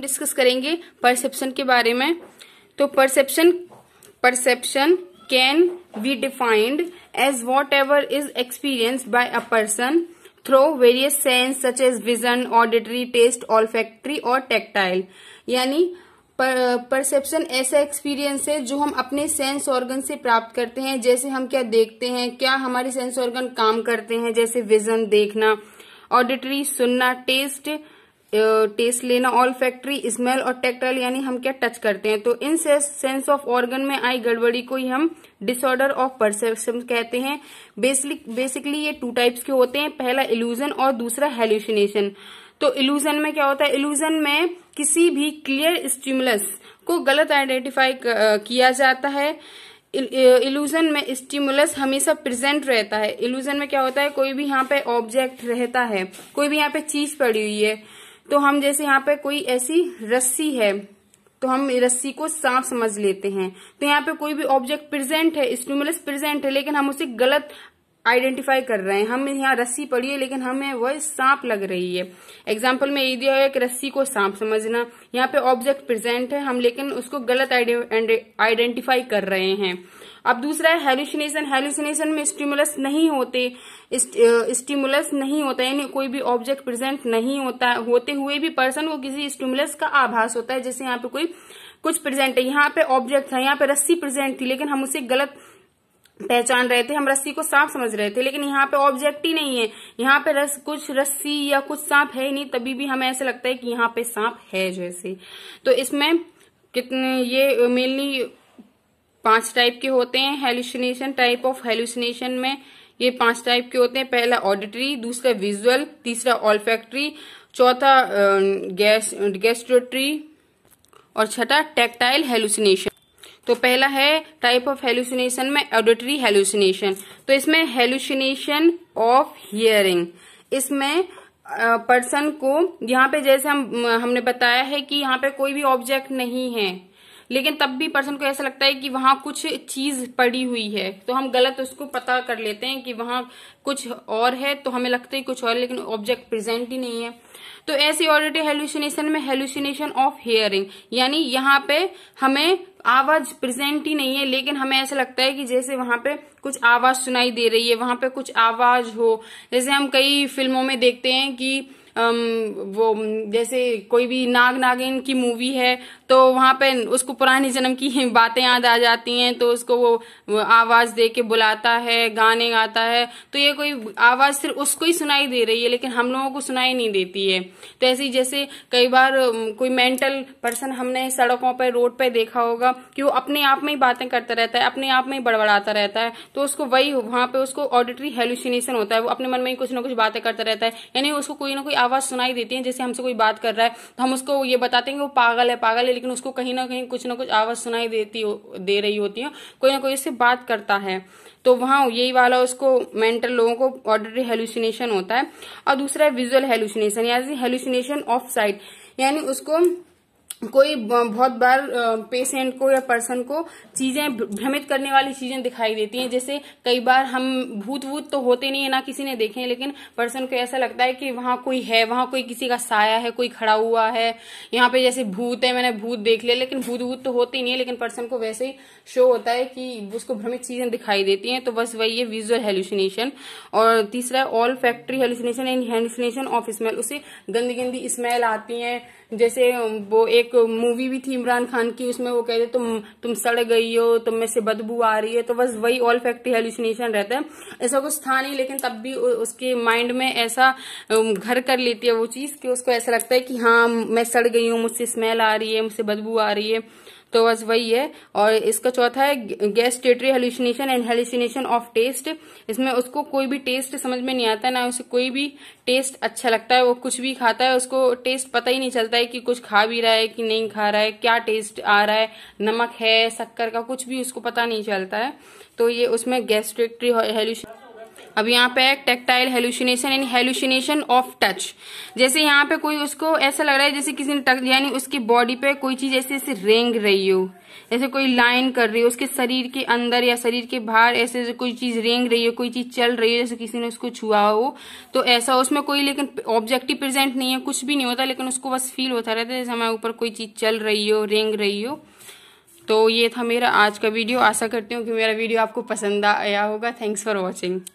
discuss करेंगे perception के बारे में तो perception perception can be defined as whatever is experience by a person through various sense such as vision auditory taste olfactory और tactile यानी perception ऐसा experience है जो हम अपने सेंस ऑर्गन से प्राप्त करते हैं जैसे हम क्या देखते हैं क्या हमारे सेंस ऑर्गन काम करते हैं जैसे विजन देखना ऑडिटरी सुनना टेस्ट टेस्ट लेना ऑल फैक्ट्री स्मेल और टेक्टाइल यानी हम क्या टच करते हैं तो इन सेंस ऑफ ऑर्गन में आई गड़बड़ी को ही हम डिसऑर्डर ऑफ परसेप्शन कहते हैं बेसिक बेसिकली ये टू टाइप्स के होते हैं पहला इल्यूजन और दूसरा हेल्यूसिनेशन तो इल्यूजन में क्या होता है इल्यूजन में किसी भी क्लियर स्टिमुलस को गलत आइडेंटिफाई किया जाता है इल्यूजन में स्टिमुलस हमेशा प्रेजेंट रहता है इल्यूजन में क्या होता है कोई भी यहाँ पे ऑब्जेक्ट रहता है कोई भी यहाँ पे चीज पड़ी हुई है तो हम जैसे यहाँ पे कोई ऐसी रस्सी है तो हम रस्सी को सांप समझ लेते हैं तो यहाँ पे कोई भी ऑब्जेक्ट प्रेजेंट है स्टूमुलस प्रेजेंट है लेकिन हम उसे गलत आइडेंटिफाई कर रहे हैं हम यहाँ रस्सी पड़ी है लेकिन हमें वह सांप लग रही है एग्जाम्पल में ये दिया है कि रस्सी को सांप समझना यहाँ पे ऑब्जेक्ट प्रेजेंट है हम लेकिन उसको गलत आइडेंटिफाई कर रहे हैं अब दूसरा है हेलुसिनेशन हेलुसिनेशन में स्टिमुलस नहीं होते स्टिमुलस नहीं होता यानी कोई भी ऑब्जेक्ट प्रेजेंट नहीं होता होते हुए भी पर्सन को किसी स्टिमुलस का आभास होता है जैसे यहाँ पे कोई कुछ प्रेजेंट है यहाँ पे ऑब्जेक्ट था यहाँ पे रस्सी प्रेजेंट थी लेकिन हम उसे गलत पहचान रहे थे हम रस्सी को सांप समझ रहे थे लेकिन यहाँ पे ऑब्जेक्ट ही नहीं है यहाँ पे रस कुछ रस्सी या कुछ सांप है ही नहीं तभी भी हमें ऐसा लगता है कि यहाँ पे सांप है जैसे तो इसमें कितने ये मेनली पांच टाइप के होते हैं हेलुसिनेशन टाइप ऑफ हेलुसिनेशन में ये पांच टाइप के होते हैं पहला ऑडिटरी दूसरा विजुअल तीसरा ऑलफैक्ट्री चौथा गैस गैस्ट्रोट्री और छठा टेक्टाइल हेलुसिनेशन तो पहला है टाइप ऑफ हेलुसिनेशन में ऑडिटरी हेलुसिनेशन तो इसमें हेलुसिनेशन ऑफ हियरिंग इसमें पर्सन को यहाँ पे जैसे हम हमने बताया है कि यहाँ पे कोई भी ऑब्जेक्ट नहीं है लेकिन तब भी पर्सन को ऐसा लगता है कि वहां कुछ चीज पड़ी हुई है तो हम गलत उसको पता कर लेते हैं कि वहां कुछ और है तो हमें लगता है कुछ और लेकिन ऑब्जेक्ट प्रेजेंट ही नहीं है तो ऐसी ऑडिटी हेलुसिनेशन में हेलुसिनेशन ऑफ हियरिंग यानी यहाँ पे हमें आवाज प्रेजेंट ही नहीं है लेकिन हमें ऐसा लगता है कि जैसे वहां पे कुछ आवाज सुनाई दे रही है वहां पे कुछ आवाज हो जैसे हम कई फिल्मों में देखते हैं कि वो जैसे कोई भी नाग नागिन की मूवी है तो वहां पे उसको पुराने जन्म की बातें याद आ जाती हैं तो उसको वो आवाज़ दे के बुलाता है गाने गाता है तो ये कोई आवाज़ सिर्फ उसको ही सुनाई दे रही है लेकिन हम लोगों को सुनाई नहीं देती है तो ऐसे जैसे कई बार कोई मेंटल पर्सन हमने सड़कों पर रोड पर देखा होगा कि वो अपने आप में ही बातें करता रहता है अपने आप में ही बड़बड़ाता रहता है तो उसको वही वहां पे उसको ऑडिटरी हेलुसिनेशन होता है वो अपने मन में ही कुछ ना कुछ बातें करता रहता है यानी उसको कोई ना कोई आवाज सुनाई देती है जैसे हमसे कोई बात कर रहा है तो हम उसको ये बताते हैं कि वो पागल है पागल है लेकिन उसको कहीं ना कहीं कुछ ना कुछ आवाज सुनाई देती दे रही होती है कोई ना कोई उससे बात करता है तो वहां यही वाला उसको मेंटल लोगों को ऑर्डरी हेलुसिनेशन होता है और दूसरा है विजुअल हेलुसिनेशन यानी हेलुसिनेशन ऑफ साइट यानी उसको कोई बहुत बार पेशेंट को या पर्सन को चीजें भ्रमित करने वाली चीजें दिखाई देती हैं जैसे कई बार हम भूत भूत तो होते नहीं है ना किसी ने देखे हैं लेकिन पर्सन को ऐसा लगता है कि वहां कोई है वहां कोई किसी का साया है कोई खड़ा हुआ है यहाँ पे जैसे भूत है मैंने भूत देख लिया लेकिन भूत भूत तो होते नहीं है लेकिन पर्सन को वैसे ही शो होता है कि उसको भ्रमित चीजें दिखाई देती है तो बस वही है विजुअल हेलुसिनेशन और तीसरा olfactory hallucination and hallucination of smell उसे गंदी गंदी स्मेल आती है जैसे वो एक मूवी भी थी इमरान खान की उसमें वो कहते तुम तुम सड़ गई हो तुम में से बदबू आ रही है तो बस वही ऑल फैक्ट्री हेलुसिनेशन रहता है ऐसा कुछ था नहीं लेकिन तब भी उसके माइंड में ऐसा घर कर लेती है वो चीज कि उसको ऐसा लगता है कि हाँ मैं सड़ गई हूँ मुझसे स्मेल आ रही है मुझसे बदबू आ रही है तो बस वही है और इसका चौथा है gustatory hallucination and hallucination of taste इसमें उसको कोई भी टेस्ट समझ में नहीं आता ना उसे कोई भी टेस्ट अच्छा लगता है वो कुछ भी खाता है उसको टेस्ट पता ही नहीं चलता है कि कुछ खा भी रहा है कि नहीं खा रहा है क्या टेस्ट आ रहा है नमक है शक्कर का कुछ भी उसको पता नहीं चलता है तो ये उसमें गैस्ट्रेटरी हेल्यूशन अब यहाँ पे है टेक्टाइल हेलुसिनेशन यानी हेलुसिनेशन ऑफ टच जैसे यहाँ पे कोई उसको ऐसा लग रहा है जैसे किसी ने टच यानी उसकी बॉडी पे कोई चीज ऐसे ऐसे रेंग रही हो जैसे कोई लाइन कर रही हो उसके शरीर के अंदर या शरीर के बाहर ऐसे ऐसे कोई चीज रेंग रही हो कोई चीज चल रही हो जैसे किसी ने उसको छुआ हो तो ऐसा उसमें कोई लेकिन ऑब्जेक्टिव प्रेजेंट नहीं है कुछ भी नहीं होता लेकिन उसको बस फील होता रहता है जैसे हमारे ऊपर कोई चीज चल रही हो रेंग रही हो तो ये था मेरा आज का वीडियो आशा करती हूँ कि मेरा वीडियो आपको पसंद आया होगा थैंक्स फॉर वॉचिंग